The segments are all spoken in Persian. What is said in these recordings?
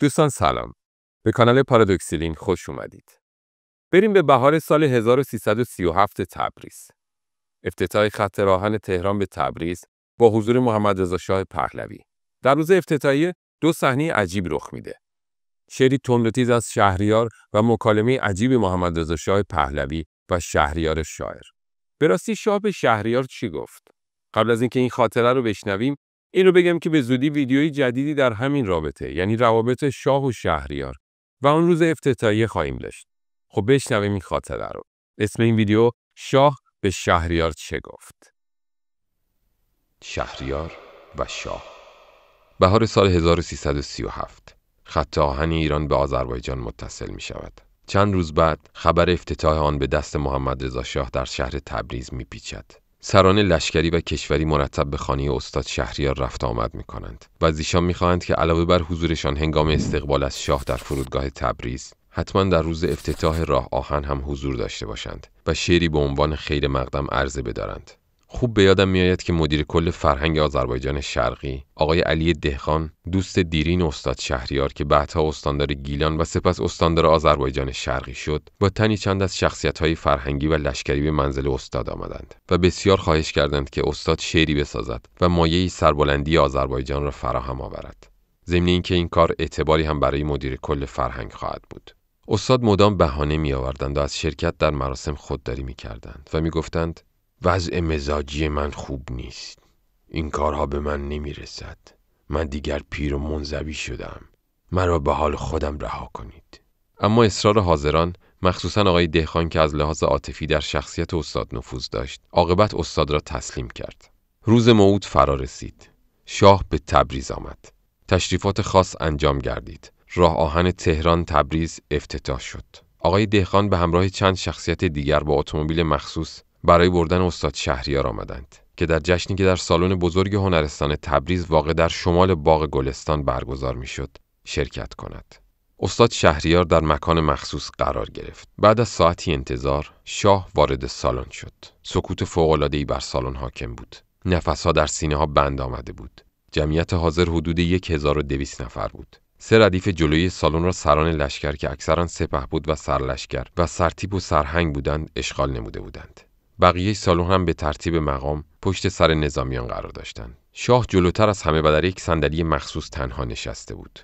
دوستان سلام به کانال پارادوکسیلین خوش اومدید بریم به بهار سال 1337 تبریز افتتاح خط راهن تهران به تبریز با حضور محمد رضا شاه پهلوی در روز افتتاحیه دو صحنه عجیب رخ میده شعری تندتیز از شهریار و مکالمه عجیب محمد رضا شاه پهلوی و شهریار شاعر به راستی شاه به شهریار چی گفت قبل از اینکه این خاطره رو بشنویم این رو بگم که به زودی ویدیوی جدیدی در همین رابطه یعنی روابط شاه و شهریار و اون روز افتتاحیه خواهیم داشت. خب بشنویم این خاطره رو. اسم این ویدیو شاه به شهریار چه گفت؟ شهریار و شاه بهار سال 1337 خط آهن ایران به آذربایجان متصل می شود. چند روز بعد خبر افتتاح آن به دست محمد رضا شاه در شهر تبریز می پیچد. سران لشکری و کشوری مرتب به خانه استاد شهریار رفت آمد می کنند و از ایشان می خواهند که علاوه بر حضورشان هنگام استقبال از شاه در فرودگاه تبریز حتما در روز افتتاح راه آهن هم حضور داشته باشند و شعری به عنوان خیر مقدم عرضه بدارند خوب به یادم میآید که مدیر کل فرهنگ آذربایجان شرقی آقای علی دهخان دوست دیرین استاد شهریار که بعدها استاندار گیلان و سپس استاندار آذربایجان شرقی شد با تنی چند از های فرهنگی و لشکری به منزل استاد آمدند و بسیار خواهش کردند که استاد شعری بسازد و مایه سربلندی آذربایجان را فراهم آورد ضمن اینکه این کار اعتباری هم برای مدیر کل فرهنگ خواهد بود استاد مدام بهانه می آوردند و از شرکت در مراسم خودداری می کردند و می گفتند وضع مزاجی من خوب نیست این کارها به من نمی رسد من دیگر پیر و منزوی شدم مرا به حال خودم رها کنید اما اصرار حاضران مخصوصا آقای دهخان که از لحاظ عاطفی در شخصیت استاد نفوذ داشت عاقبت استاد را تسلیم کرد روز موعود فرا رسید شاه به تبریز آمد تشریفات خاص انجام گردید راه آهن تهران تبریز افتتاح شد آقای دهخان به همراه چند شخصیت دیگر با اتومبیل مخصوص برای بردن استاد شهریار آمدند که در جشنی که در سالن بزرگ هنرستان تبریز واقع در شمال باغ گلستان برگزار میشد شرکت کند. استاد شهریار در مکان مخصوص قرار گرفت. بعد از ساعتی انتظار شاه وارد سالن شد. سکوت فوق‌العاده‌ای بر سالن حاکم بود. نفسها در سینه ها بند آمده بود. جمعیت حاضر حدود 1200 نفر بود. سه ردیف جلوی سالن را سران لشکر که اکثران سپه بود و سرلشکر و سرتیپ و سرهنگ بودند اشغال نموده بودند. بقیه سالن هم به ترتیب مقام پشت سر نظامیان قرار داشتند. شاه جلوتر از همه و در یک صندلی مخصوص تنها نشسته بود.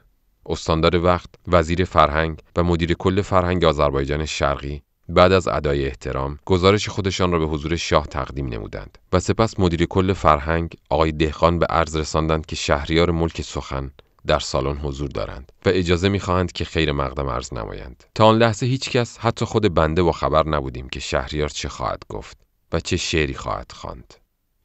استاندار وقت، وزیر فرهنگ و مدیر کل فرهنگ آذربایجان شرقی بعد از ادای احترام گزارش خودشان را به حضور شاه تقدیم نمودند و سپس مدیر کل فرهنگ آقای دهقان به عرض رساندند که شهریار ملک سخن در سالن حضور دارند و اجازه میخواهند که خیر مقدم عرض نمایند تا آن لحظه هیچ کس حتی خود بنده و خبر نبودیم که شهریار چه خواهد گفت و چه شعری خواهد خواند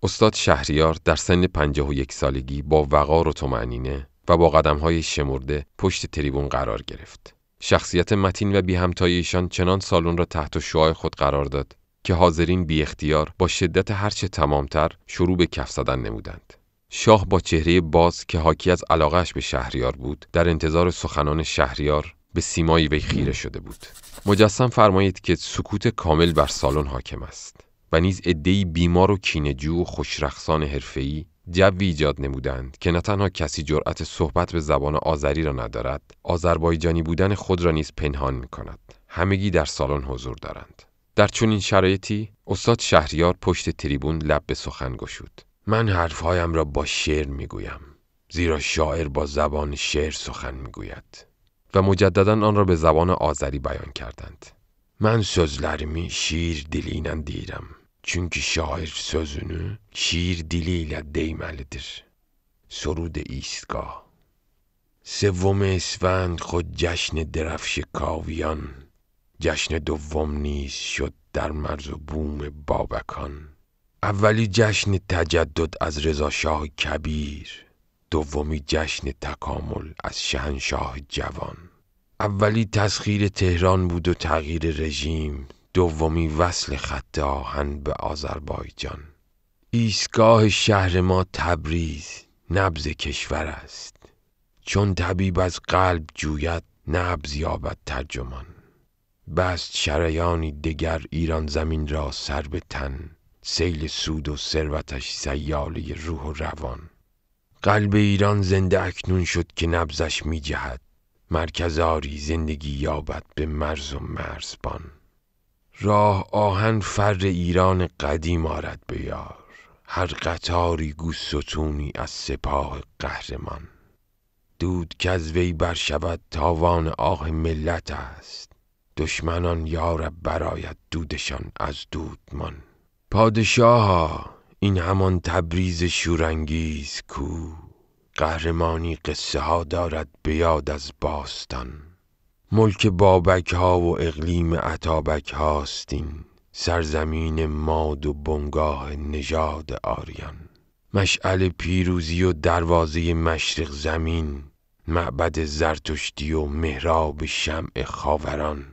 استاد شهریار در سن 51 سالگی با وقار و تمعنینه و با قدمهای شمرده پشت تریبون قرار گرفت شخصیت متین و بی چنان سالن را تحت شعاع خود قرار داد که حاضرین بی اختیار با شدت هرچه تمامتر شروع به کف زدن نمودند شاه با چهره باز که حاکی از علاقهش به شهریار بود در انتظار سخنان شهریار به سیمایی وی خیره شده بود مجسم فرمایید که سکوت کامل بر سالن حاکم است و نیز عدهای بیمار و کینجو و خوشرخصان حرفه‌ای جوی ایجاد نمودند که نه تنها کسی جرأت صحبت به زبان آذری را ندارد آذربایجانی بودن خود را نیز پنهان می کند همگی در سالن حضور دارند در چنین شرایطی استاد شهریار پشت تریبون لب به سخن گشود من حرفهایم را با شعر می گویم زیرا شاعر با زبان شعر سخن می و مجددا آن را به زبان آذری بیان کردند من شیر شیر دیلینن دیرم. چونکه شاعر سوزونو شیر دیلیل ilə سرود ایستگاه سوم اسفند خود جشن درفش کاویان جشن دوم نیز شد در مرز و بوم بابکان اولی جشن تجدد از شاه کبیر دومی جشن تکامل از شهنشاه جوان اولی تسخیر تهران بود و تغییر رژیم دومی وصل خط آهن به آذربایجان ایستگاه شهر ما تبریز نبز کشور است چون طبیب از قلب جوید نبز یابد ترجمان بست شریانی دگر ایران زمین را سر به تن سیل سود و ثروتش سیالی روح و روان قلب ایران زنده اکنون شد که نبزش می جهد مرکز آری زندگی یابد به مرز و مرزبان راه آهن فر ایران قدیم آرد بیار هر قطاری گو ستونی از سپاه قهرمان دود از وی بر شود تاوان آه ملت است دشمنان یارب براید دودشان از دودمان ها این همان تبریز شورانگیز کو قهرمانی قصه ها دارد بیاد از باستان ملک بابک ها و اقلیم عطابک هاستین سرزمین ماد و بنگاه نژاد آریان مشعل پیروزی و دروازه مشرق زمین معبد زرتشتی و مهراب شمع خاوران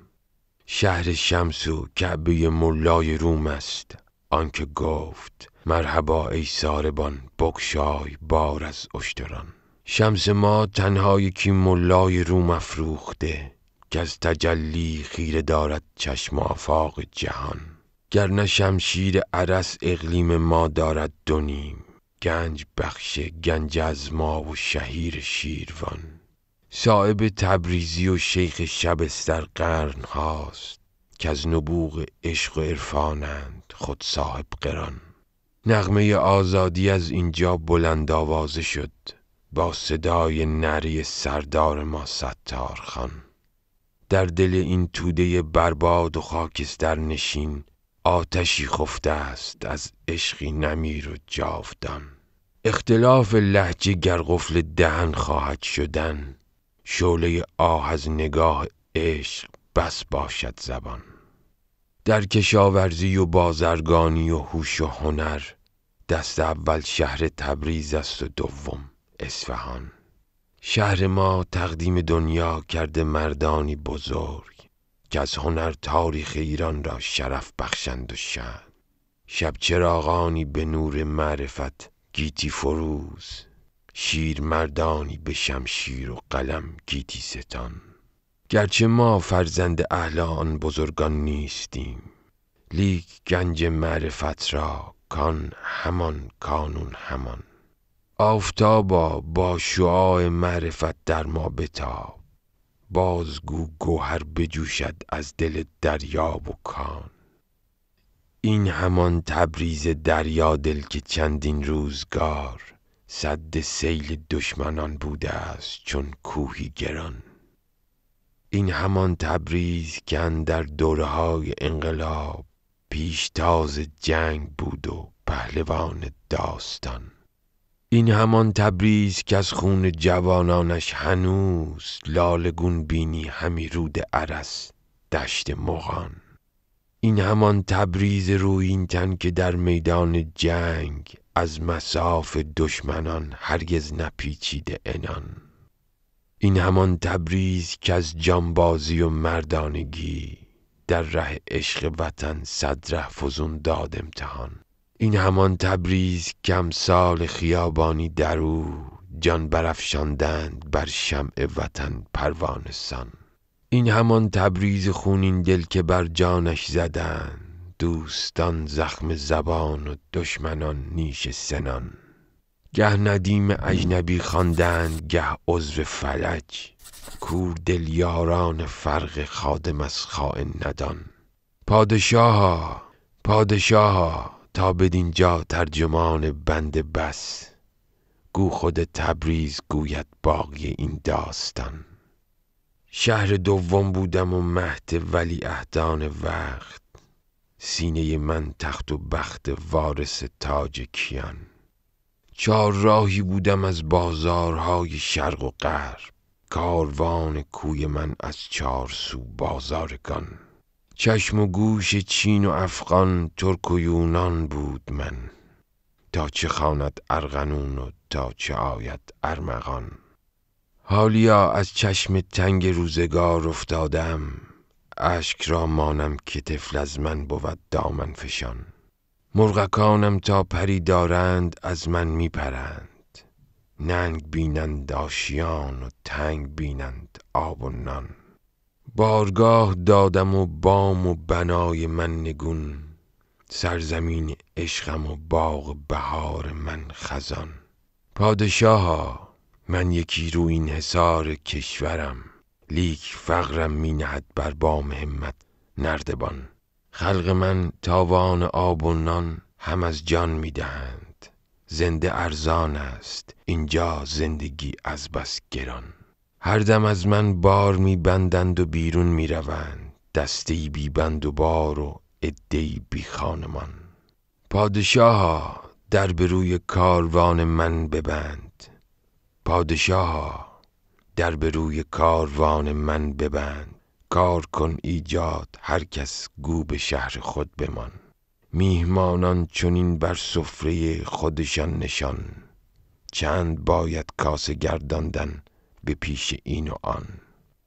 شهر شمس و کعبه ملای روم است آنکه گفت مرحبا ای ساربان بگشای بار از اشتران شمس ما تنها یکی ملای روم افروخته از تجلی خیره دارد چشم آفاق جهان گرنه شمشیر عرس اقلیم ما دارد دو گنج بخش گنج از ما و شهیر شیروان صاحب تبریزی و شیخ شب قرن هاست که از نبوغ عشق و عرفانند خود صاحب قران نغمه آزادی از اینجا بلند آوازه شد با صدای نری سردار ما ستار خان در دل این توده برباد و خاکستر نشین آتشی خفته است از عشقی نمیر و جاودان اختلاف لحجه گر قفل دهن خواهد شدن شعله آه از نگاه عشق بس باشد زبان در کشاورزی و بازرگانی و هوش و هنر دست اول شهر تبریز است و دوم اصفهان شهر ما تقدیم دنیا کرده مردانی بزرگ که از هنر تاریخ ایران را شرف بخشند و شن شب چراغانی به نور معرفت گیتی فروز شیر مردانی به شمشیر و قلم گیتی ستان گرچه ما فرزند اهل آن بزرگان نیستیم لیک گنج معرفت را کان همان کانون همان آفتابا با شعاع معرفت در ما بتاب بازگو گوهر بجوشد از دل دریا و کان این همان تبریز دریا دل که چندین روزگار سد سیل دشمنان بوده است چون کوهی گران این همان تبریز که در دورهای انقلاب پیشتاز جنگ بود و پهلوان داستان این همان تبریز که از خون جوانانش هنوز لالگون بینی همی رود عرس دشت مغان این همان تبریز این تن که در میدان جنگ از مساف دشمنان هرگز نپیچیده انان این همان تبریز که از جانبازی و مردانگی در ره عشق وطن صد ره فزون داد امتحان این همان تبریز سال خیابانی در او جان برافشاندند بر شمع وطن پروانسان این همان تبریز خونین دل که بر جانش زدند دوستان زخم زبان و دشمنان نیش سنان گه ندیم اجنبی خواندند گه عضو فلج کور دل یاران فرق خادم از خائن ندان پادشاه ها تا بدین جا ترجمان بند بس گو خود تبریز گوید باقی این داستان شهر دوم بودم و مهد ولی اهدان وقت سینه من تخت و بخت وارث تاج کیان چهار راهی بودم از بازارهای شرق و غرب کاروان کوی من از چهار سو بازارگان چشم و گوش چین و افغان ترک و یونان بود من تا چه خواند ارغنون و تا چه آید ارمغان حالیا از چشم تنگ روزگار افتادم اشک را مانم که طفل از من بود دامن فشان مرغکانم تا پری دارند از من میپرند ننگ بینند آشیان و تنگ بینند آب و نان بارگاه دادم و بام و بنای من نگون سرزمین عشقم و باغ بهار من خزان پادشاها من یکی رو این حصار کشورم لیک فقرم می نهد بر بام همت نردبان خلق من تاوان آب و نان هم از جان می دهند زنده ارزان است اینجا زندگی از بس گران هر دم از من بار می بندند و بیرون می روند دستی بی بند و بار و عدهای بی خانمان پادشاها در به روی کاروان من ببند پادشاها در به روی کاروان من ببند کار کن ایجاد هر کس گو به شهر خود بمان میهمانان چنین بر سفره خودشان نشان چند باید کاسه گرداندن به پیش این و آن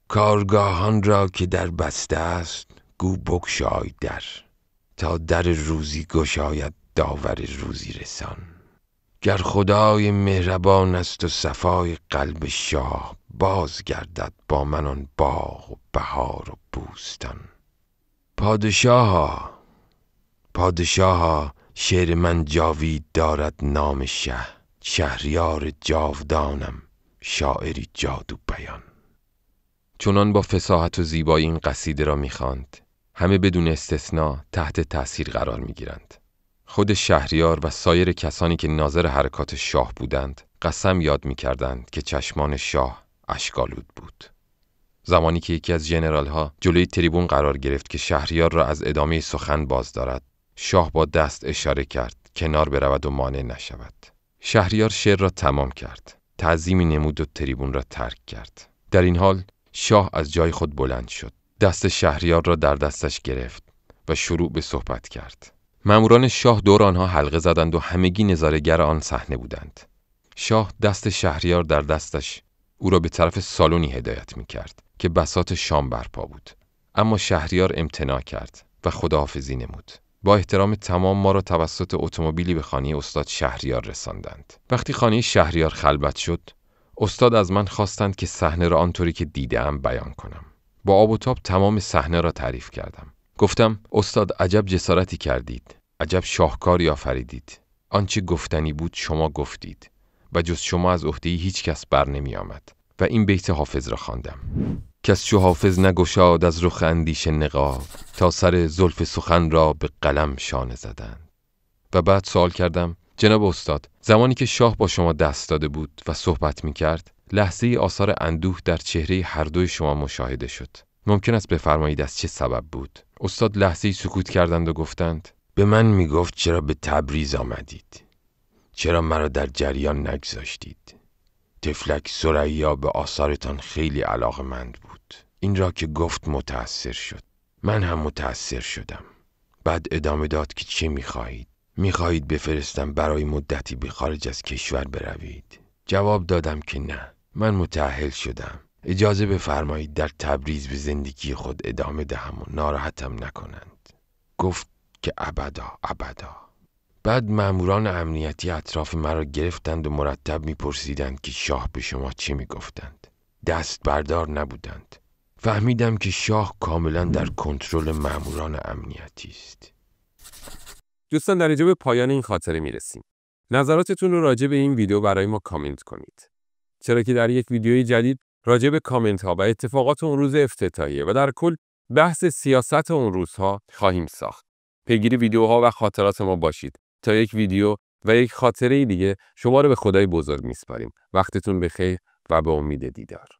کارگاهان را که در بسته است گو بگشای در تا در روزی گشاید داور روزی رسان گر خدای مهربان است و صفای قلب شاه بازگردد با من آن باغ و بهار و بوستان پادشاها پادشاها شعر من جاوید دارد نام شه شهریار جاودانم شاعری جادو بیان چنان با فساحت و زیبایی این قصیده را میخواند همه بدون استثنا تحت تأثیر قرار میگیرند خود شهریار و سایر کسانی که ناظر حرکات شاه بودند قسم یاد می کردند که چشمان شاه اشکالود بود. زمانی که یکی از جنرال ها جلوی تریبون قرار گرفت که شهریار را از ادامه سخن باز دارد شاه با دست اشاره کرد کنار برود و مانع نشود شهریار شعر را تمام کرد تعظیمی نمود و تریبون را ترک کرد در این حال شاه از جای خود بلند شد دست شهریار را در دستش گرفت و شروع به صحبت کرد معموران شاه دور آنها حلقه زدند و همگی نظارهگر آن صحنه بودند. شاه دست شهریار در دستش او را به طرف سالونی هدایت می کرد که بسات شام برپا بود. اما شهریار امتناع کرد و خداحافظی نمود. با احترام تمام ما را توسط اتومبیلی به خانه استاد شهریار رساندند. وقتی خانه شهریار خلبت شد، استاد از من خواستند که صحنه را آنطوری که دیدم بیان کنم. با آب و تاب تمام صحنه را تعریف کردم. گفتم استاد عجب جسارتی کردید عجب شاهکاری آفریدید آنچه گفتنی بود شما گفتید و جز شما از عهده هیچ کس بر نمی آمد و این بیت حافظ را خواندم کس چو حافظ نگشاد از رخ اندیش نقاب تا سر زلف سخن را به قلم شانه زدند و بعد سوال کردم جناب استاد زمانی که شاه با شما دست داده بود و صحبت می کرد لحظه ای آثار اندوه در چهره هر دوی شما مشاهده شد ممکن است بفرمایید از چه سبب بود استاد لحظه سکوت کردند و گفتند به من میگفت چرا به تبریز آمدید چرا مرا در جریان نگذاشتید تفلک سریا به آثارتان خیلی مند بود این را که گفت متأثر شد من هم متأثر شدم بعد ادامه داد که چه میخواهید میخواهید بفرستم برای مدتی به خارج از کشور بروید جواب دادم که نه من متأهل شدم اجازه بفرمایید در تبریز به زندگی خود ادامه دهم و ناراحتم نکنند گفت که ابدا ابدا بعد ماموران امنیتی اطراف مرا گرفتند و مرتب میپرسیدند که شاه به شما چه میگفتند دست بردار نبودند فهمیدم که شاه کاملا در کنترل ماموران امنیتی است دوستان در اینجا به پایان این خاطره میرسیم نظراتتون رو راجع به این ویدیو برای ما کامنت کنید چرا که در یک ویدیوی جدید راجع به کامنت ها و اتفاقات اون روز افتتاحیه و در کل بحث سیاست اون روزها خواهیم ساخت. پیگیری ویدیوها و خاطرات ما باشید تا یک ویدیو و یک خاطره دیگه شما رو به خدای بزرگ میسپاریم. وقتتون بخیر و به امید دیدار.